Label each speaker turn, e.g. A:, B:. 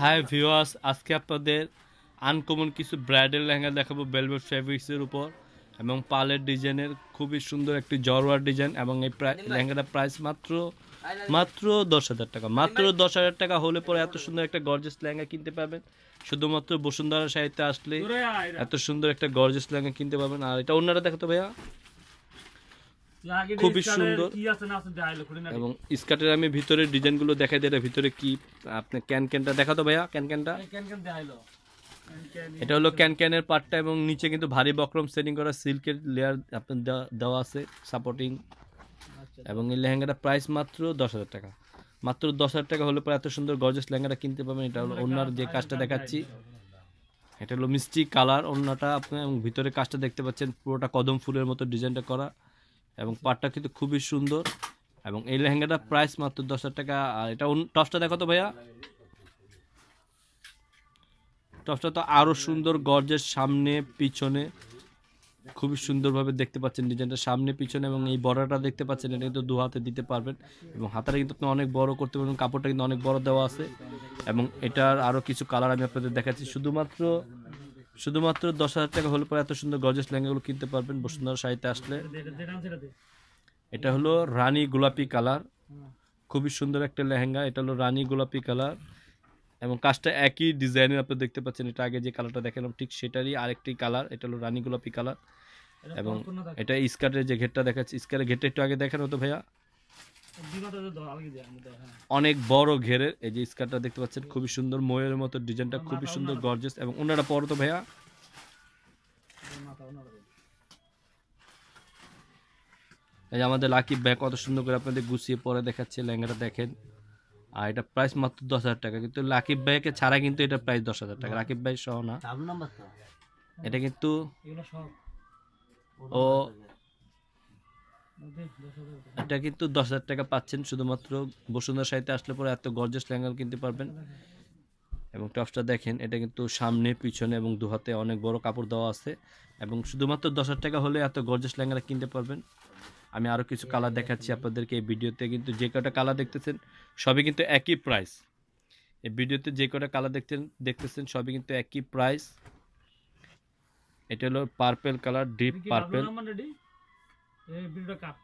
A: High viewers আজকে আপনাদের uncommon কিছু ব্রাইডাল লেহেঙ্গা দেখাবো বেলভেট ফেব্রিক্সের উপর এবং পালের ডিজাইনের খুবই সুন্দর একটি জরওয়ার ডিজাইন এবং এই লেহেঙ্গাটার প্রাইস মাত্র মাত্র দশ হাজার টাকা মাত্র দশ হাজার টাকা হলে পরে এত সুন্দর একটা গর্জেস লেহেঙ্গা কিনতে পাবেন শুধুমাত্র বসুন্ধরা সাহিত্যে আসলে এত সুন্দর একটা গর্জেস লেহেঙ্গা কিনতে পাবেন আর এটা অন্যরা দেখাতো ভাইয়া খুবই সুন্দর এবং স্কার্টের আমি ভিতরে ডিজাইনগুলো দেখাই দিই এটা ভিতরে কি আপনি ক্যান ক্যানটা দেখাতো ভাইয়া ক্যান ক্যানটা এটা হলো ক্যান ক্যানের পার্টটা এবং নিচে কিন্তু ভারী বক্রম সেটিং করা সিল্কের লেয়ার আপনার দেওয়া আছে সাপোর্টিং আচ্ছা। এবং এই লেহেঙ্গাটা প্রাইস মাত্র দশ হাজার টাকা মাত্র দশ হাজার টাকা হলে পরে এত সুন্দর গর্জেস লেহেঙ্গাটা কিনতে পারবেন এটা হলো অন্যার যে কাজটা দেখাচ্ছি এটা হলো মিষ্টি কালার অন্যটা আপনি ভিতরে কাজটা দেখতে পাচ্ছেন পুরোটা কদম ফুলের মতো ডিজাইনটা করা এবং পাটটা কিন্তু খুবই সুন্দর এবং এই লেহেঙ্গাটার প্রাইস মাত্র দশ টাকা আর এটা টসটা দেখো তো ভাইয়া টসটা তো আরও সুন্দর গর্জের সামনে পিছনে খুবই সুন্দরভাবে দেখতে পাচ্ছেন ডিজাইনটা সামনে পিছনে এবং এই বড়াটা দেখতে পাচ্ছেন এটা কিন্তু দু হাতে দিতে পারবেন এবং হাতাটা কিন্তু আপনি অনেক বড় করতে পারবেন কাপড়টা কিন্তু অনেক বড় দেওয়া আছে এবং এটার আরও কিছু কালার আমি আপনাদের দেখাচ্ছি শুধুমাত্র শুধুমাত্র দশ হাজার টাকা হলে পরে এত সুন্দর গর্জেস লেহেঙ্গাগুলো কিনতে পারবেন বসুন্ধরা শাড়িতে আসলে এটা হলো রানী গোলাপি কালার খুবই সুন্দর একটা লেহেঙ্গা এটা হলো রানী গোলাপি কালার এবং কাজটা একই ডিজাইনের আপনি দেখতে পাচ্ছেন এটা আগে যে কালারটা দেখালাম ঠিক সেটারই আরেকটি কালার এটা হলো রানী গোলাপি কালার এবং এটা স্কার্টের যে ঘেরটা দেখাচ্ছে স্কারের ঘেরটা একটু আগে দেখেন হতো ভাইয়া হ্যাঁ। অনেক বড় ঘেরের এই যে স্কার্টটা দেখতে পাচ্ছেন খুবই সুন্দর ময়ের মতো ডিজাইনটা খুবই সুন্দর গর্জেস এবং ওনারা পরতো ভাইয়া এই যে আমাদের লাকিব ব্যাগ কত সুন্দর করে আপনাদের গুছিয়ে পরে দেখাচ্ছে লেহেঙ্গাটা দেখেন আর এটা প্রাইস মাত্র দশ হাজার টাকা কিন্তু লাকিব ভাইকে ছাড়া কিন্তু এটা প্রাইস দশ হাজার টাকা লাকিব ভাই সহ না এটা কিন্তু ও এটা কিন্তু দশ হাজার টাকা পাচ্ছেন শুধুমাত্র বসুন্ধরা সাহিত্যে আসলে পরে এত গর্জেস ল্যাঙ্গাল কিনতে পারবেন এবং টপসটা দেখেন এটা কিন্তু সামনে পিছনে এবং দুহাতে অনেক বড় কাপড় দেওয়া আছে এবং শুধুমাত্র দশ হাজার টাকা হলে এত গর্জেস ল্যাঙ্গাটা কিনতে পারবেন আমি আরও কিছু কালার দেখাচ্ছি আপনাদেরকে এই ভিডিওতে কিন্তু যে কটা কালার দেখতেছেন সবই কিন্তু একই প্রাইস এই ভিডিওতে যে কটা কালার দেখতেন দেখতেছেন সবই কিন্তু একই প্রাইস এটা হলো পার্পেল কালার ডিপ পার্পেল ये बिल्डर का